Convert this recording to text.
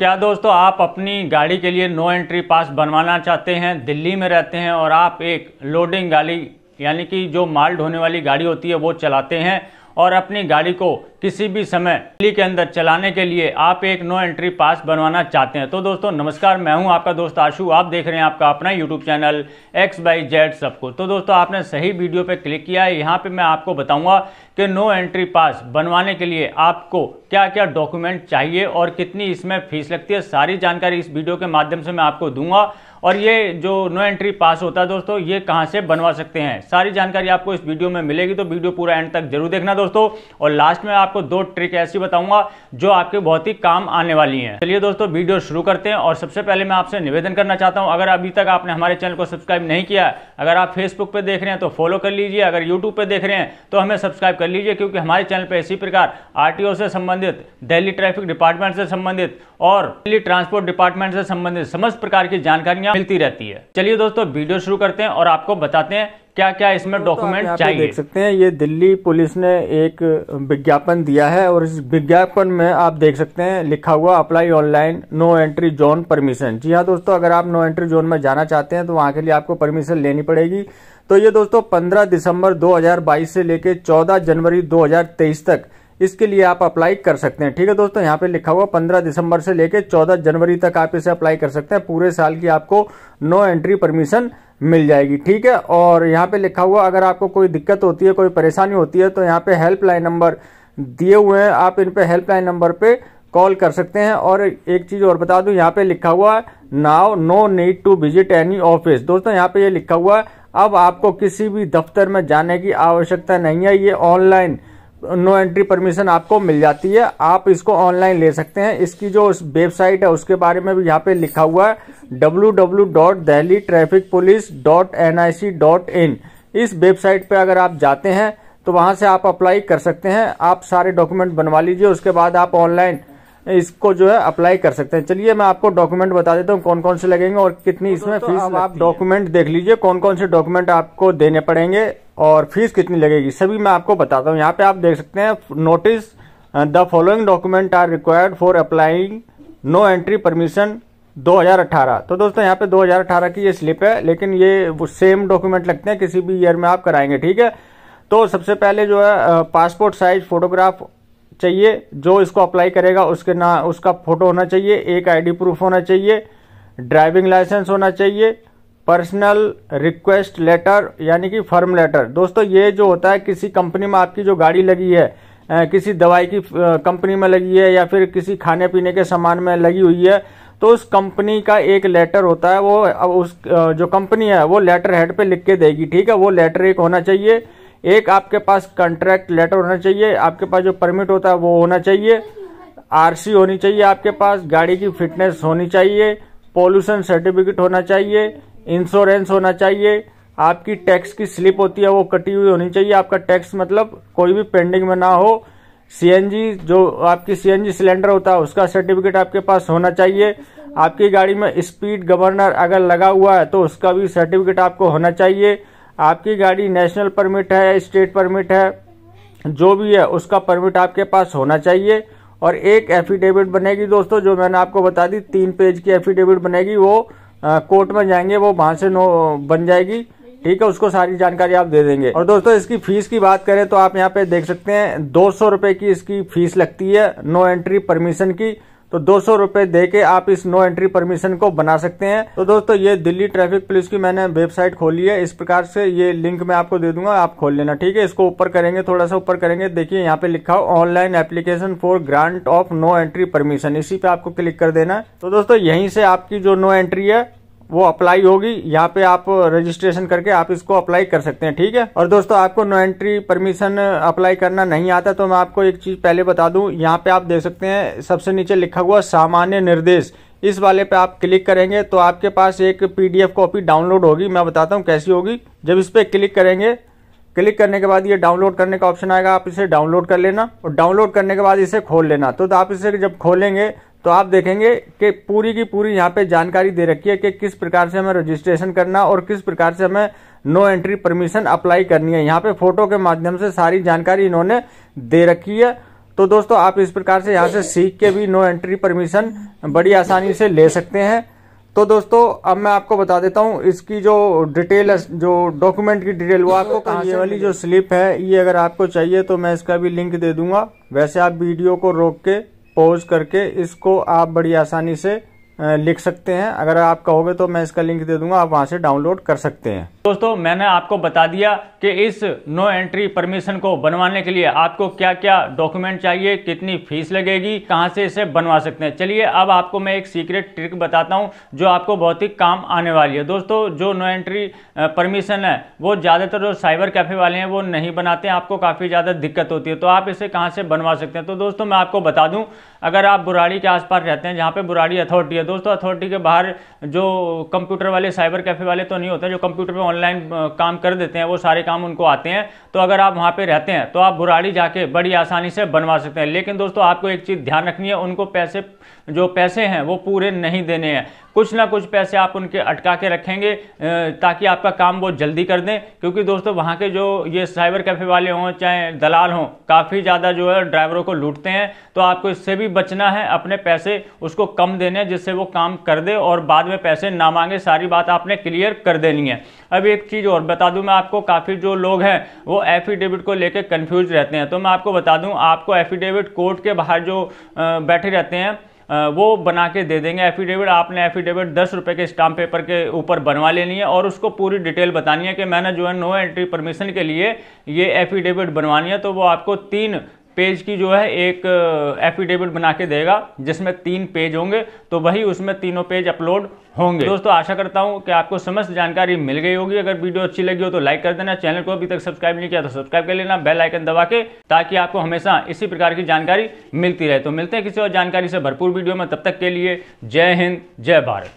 क्या दोस्तों आप अपनी गाड़ी के लिए नो एंट्री पास बनवाना चाहते हैं दिल्ली में रहते हैं और आप एक लोडिंग गाड़ी यानी कि जो माल ढोने वाली गाड़ी होती है वो चलाते हैं और अपनी गाड़ी को किसी भी समय दिल्ली के अंदर चलाने के लिए आप एक नो एंट्री पास बनवाना चाहते हैं तो दोस्तों नमस्कार मैं हूं आपका दोस्त आशु आप देख रहे हैं आपका अपना YouTube channel X Y Z सबको तो दोस्तों आपने सही वीडियो पर क्लिक किया है यहाँ पर मैं आपको बताऊँगा कि नो एंट्री पास बनवाने के लिए आपको क्या क्या डॉक्यूमेंट चाहिए और कितनी इसमें फीस लगती है सारी जानकारी इस वीडियो के माध्यम से मैं आपको दूंगा और ये जो नो एंट्री पास होता है दोस्तों ये कहाँ से बनवा सकते हैं सारी जानकारी आपको इस वीडियो में मिलेगी तो वीडियो पूरा एंड तक जरूर देखना दोस्तों और लास्ट में आपको दो ट्रिक ऐसी बताऊंगा जो आपके बहुत ही काम आने वाली हैं चलिए दोस्तों वीडियो शुरू करते हैं और सबसे पहले मैं आपसे निवेदन करना चाहता हूँ अगर अभी तक आपने हमारे चैनल को सब्सक्राइब नहीं किया अगर आप फेसबुक पर देख रहे हैं तो फॉलो कर लीजिए अगर यूट्यूब पर देख रहे हैं तो हमें सब्सक्राइब कर लीजिए क्योंकि हमारे चैनल पर इसी प्रकार आर से संबंधित दिल्ली ट्रैफिक डिपार्टमेंट से संबंधित और दिल्ली ट्रांसपोर्ट डिपार्टमेंट से संबंधित समस्त प्रकार की जानकारियाँ यहाँ मिलती रहती है चलिए दोस्तों वीडियो शुरू करते हैं और आपको बताते हैं क्या क्या इसमें डॉक्यूमेंट तो चाहिए देख सकते हैं ये दिल्ली पुलिस ने एक विज्ञापन दिया है और इस विज्ञापन में आप देख सकते हैं लिखा हुआ apply online no entry zone permission जी हाँ दोस्तों अगर आप नो एंट्री जोन में जाना चाहते हैं तो वहाँ के लिए आपको परमिशन लेनी पड़ेगी तो ये दोस्तों पंद्रह दिसंबर दो से लेकर चौदह जनवरी दो तक इसके लिए आप अप्लाई कर सकते हैं ठीक है दोस्तों यहाँ पे लिखा हुआ 15 दिसंबर से लेकर 14 जनवरी तक आप इसे अप्लाई कर सकते हैं पूरे साल की आपको नो एंट्री परमिशन मिल जाएगी ठीक है और यहाँ पे लिखा हुआ अगर आपको कोई दिक्कत होती है कोई परेशानी होती है तो यहाँ पे हेल्पलाइन नंबर दिए हुए हैं आप इन पे हेल्पलाइन नंबर पे कॉल कर सकते हैं और एक चीज़ और बता दू यहाँ पे लिखा हुआ है now no need to visit any office दोस्तों यहाँ पे ये यह लिखा हुआ है अब आपको किसी भी दफ्तर में जाने की आवश्यकता नहीं है ये ऑनलाइन नो एंट्री परमिशन आपको मिल जाती है आप इसको ऑनलाइन ले सकते हैं इसकी जो वेबसाइट है उसके बारे में भी यहाँ पे लिखा हुआ है W W dot Delhi traffic police dot N I C dot in इस वेबसाइट पे अगर आप जाते हैं तो वहाँ से आप अप्लाई कर सकते हैं आप सारे डॉक्यूमेंट बनवा लीजिए उसके बाद आप ऑनलाइन इसको जो है अप्लाई कर सकते हैं चलिए मैं आपको डॉक्यूमेंट बता देता हूँ कौन कौन से लगेंगे और कितनी तो इसमें तो फीस आप डॉक्यूमेंट देख लीजिए कौन कौन से डॉक्यूमेंट आपको देने पड़ेंगे और फीस कितनी लगेगी सभी मैं आपको बताता हूँ यहाँ पे आप देख सकते हैं notice the following document are required for applying no entry permission 2018 तो दोस्तों यहाँ पे 2018 की ये स्लिप है लेकिन ये वो सेम डॉक्यूमेंट लगते हैं किसी भी ईयर में आप कराएंगे ठीक है तो सबसे पहले जो है पासपोर्ट साइज फोटोग्राफ चाहिए जो इसको अप्लाई करेगा उसके ना उसका फोटो होना चाहिए एक आईडी प्रूफ होना चाहिए ड्राइविंग लाइसेंस होना चाहिए पर्सनल रिक्वेस्ट लेटर यानी कि फर्म लेटर दोस्तों ये जो होता है किसी कंपनी में आपकी जो गाड़ी लगी है किसी दवाई की कंपनी में लगी है या फिर किसी खाने पीने के सामान में लगी हुई है तो उस कंपनी का एक लेटर होता है वो अब उस जो कंपनी है वो लेटर हेड पे लिख के देगी ठीक है वो लेटर एक होना चाहिए एक आपके पास कंट्रैक्ट लेटर होना चाहिए आपके पास जो परमिट होता है वो होना चाहिए आरसी होनी चाहिए आपके पास गाड़ी की फिटनेस होनी चाहिए पोल्यूशन सर्टिफिकेट होना चाहिए इंश्योरेंस होना चाहिए आपकी टैक्स की स्लिप होती है वो कटी हुई होनी चाहिए आपका टैक्स मतलब कोई भी पेंडिंग में ना हो सीएनजी जो आपकी सीएनजी सिलेंडर होता है उसका सर्टिफिकेट आपके पास होना चाहिए आपकी गाड़ी में स्पीड गवर्नर अगर लगा हुआ है तो उसका भी सर्टिफिकेट आपको होना चाहिए आपकी गाड़ी नेशनल परमिट है स्टेट परमिट है जो भी है उसका परमिट आपके पास होना चाहिए और एक एफिडेविट बनेगी दोस्तों जो मैंने आपको बता दी तीन पेज की एफिडेविट बनेगी वो कोर्ट में जाएंगे वो वहाँ से नो बन जाएगी ठीक है उसको सारी जानकारी आप दे देंगे और दोस्तों इसकी फीस की बात करें तो आप यहाँ पे देख सकते हैं दो सौ की इसकी फीस लगती है नो एंट्री परमिशन की तो दो सौ रुपए दे के आप इस नो एंट्री परमिशन को बना सकते हैं तो दोस्तों ये दिल्ली ट्रैफिक पुलिस की मैंने वेबसाइट खोली है इस प्रकार से ये लिंक मैं आपको दे दूंगा आप खोल लेना ठीक है इसको ऊपर करेंगे थोड़ा सा ऊपर करेंगे देखिए यहाँ पे लिखा हो online application for grant of no entry permission इसी पे आपको क्लिक कर देना तो दोस्तों यहीं से आपकी जो नो एंट्री है वो अप्लाई होगी यहाँ पे आप रजिस्ट्रेशन करके आप इसको अप्लाई कर सकते हैं ठीक है और दोस्तों आपको नो एंट्री परमिशन अप्लाई करना नहीं आता तो मैं आपको एक चीज़ पहले बता दू यहाँ पे आप देख सकते हैं सबसे नीचे लिखा हुआ सामान्य निर्देश इस वाले पे आप क्लिक करेंगे तो आपके पास एक पीडीएफ कॉपी डाउनलोड होगी मैं बताता हूँ कैसी होगी जब इस पर क्लिक करेंगे क्लिक करने के बाद ये डाउनलोड करने का ऑप्शन आएगा आप इसे डाउनलोड कर लेना और डाउनलोड करने के बाद इसे खोल लेना तो, तो आप इसे जब खोलेंगे तो आप देखेंगे कि पूरी की पूरी यहाँ पे जानकारी दे रखी है कि किस प्रकार से हमें रजिस्ट्रेशन करना और किस प्रकार से हमें नो एंट्री परमिशन अप्लाई करनी है यहाँ पे फोटो के माध्यम से सारी जानकारी इन्होंने दे रखी है तो दोस्तों आप इस प्रकार से यहाँ से सीख के भी नो एंट्री परमिशन बड़ी आसानी से ले सकते हैं तो दोस्तों अब मैं आपको बता देता हूँ इसकी जो डिटेल जो डॉक्यूमेंट की डिटेल वो आपको कहाँ वाली जो स्लिप है ये अगर आपको चाहिए तो मैं इसका भी लिंक दे दूंगा वैसे आप वीडियो को रोक के पॉज करके इसको आप बड़ी आसानी से लिख सकते हैं अगर आप कहोगे तो मैं इसका लिंक दे दूंगा आप वहां से डाउनलोड कर सकते हैं दोस्तों मैंने आपको बता दिया कि इस नो एंट्री परमिशन को बनवाने के लिए आपको क्या क्या डॉक्यूमेंट चाहिए कितनी फीस लगेगी कहां से इसे बनवा सकते हैं चलिए अब आपको मैं एक सीक्रेट ट्रिक बताता हूं जो आपको बहुत ही काम आने वाली है दोस्तों जो नो एंट्री परमिशन है वो ज़्यादातर जो साइबर कैफ़े वाले हैं वो नहीं बनाते हैं आपको काफ़ी ज़्यादा दिक्कत होती है तो आप इसे कहाँ से बनवा सकते हैं तो दोस्तों मैं आपको बता दूँ अगर आप बुराड़ी के आसपास रहते हैं जहाँ पे बुराड़ी अथॉरिटी है दोस्तों अथॉरिटी के बाहर जो कंप्यूटर वाले साइबर कैफ़े वाले तो नहीं होते जो कंप्यूटर पर ऑनलाइन काम कर देते हैं वो सारे काम उनको आते हैं तो अगर आप वहाँ पर रहते हैं तो आप बुराड़ी जाके बड़ी आसानी से बनवा सकते हैं लेकिन दोस्तों आपको एक चीज़ ध्यान रखनी है उनको पैसे जो पैसे हैं वो पूरे नहीं देने हैं कुछ ना कुछ पैसे आप उनके अटका के रखेंगे ताकि आपका काम वो जल्दी कर दें क्योंकि दोस्तों वहाँ के जो ये साइबर कैफ़े वाले हों चाहे दलाल हों काफ़ी ज़्यादा जो है ड्राइवरों को लूटते हैं तो आपको इससे भी बचना है अपने पैसे उसको कम देने जिससे वो काम कर दे और बाद में पैसे ना मांगे सारी बात आपने क्लियर कर देनी है अब एक चीज़ और बता दूँ मैं आपको काफ़ी जो लोग हैं वो एफिडेविट को लेकर कन्फ्यूज रहते हैं तो मैं आपको बता दूँ आपको एफिडेविट कोर्ट के बाहर जो बैठे रहते हैं वो बना के दे देंगे एफिडेविट आपने एफिडेविट दस रुपये के स्टाम्प पेपर के ऊपर बनवा लेनी है और उसको पूरी डिटेल बतानी है कि मैंने जो है नो एंट्री परमिशन के लिए ये एफिडेविट बनवानी है तो वो आपको तीन पेज की जो है एक एफिडेविट बना के देगा जिसमें तीन पेज होंगे तो वही उसमें तीनों पेज अपलोड होंगे दोस्तों आशा करता हूं कि आपको समस्त जानकारी मिल गई होगी अगर वीडियो अच्छी लगी हो तो लाइक कर देना चैनल को अभी तक सब्सक्राइब नहीं किया तो सब्सक्राइब कर लेना बेल आइकन दबा के ताकि आपको हमेशा इसी प्रकार की जानकारी मिलती रहे तो मिलते हैं किसी और जानकारी से भरपूर वीडियो में तब तक के लिए जय हिंद जय भारत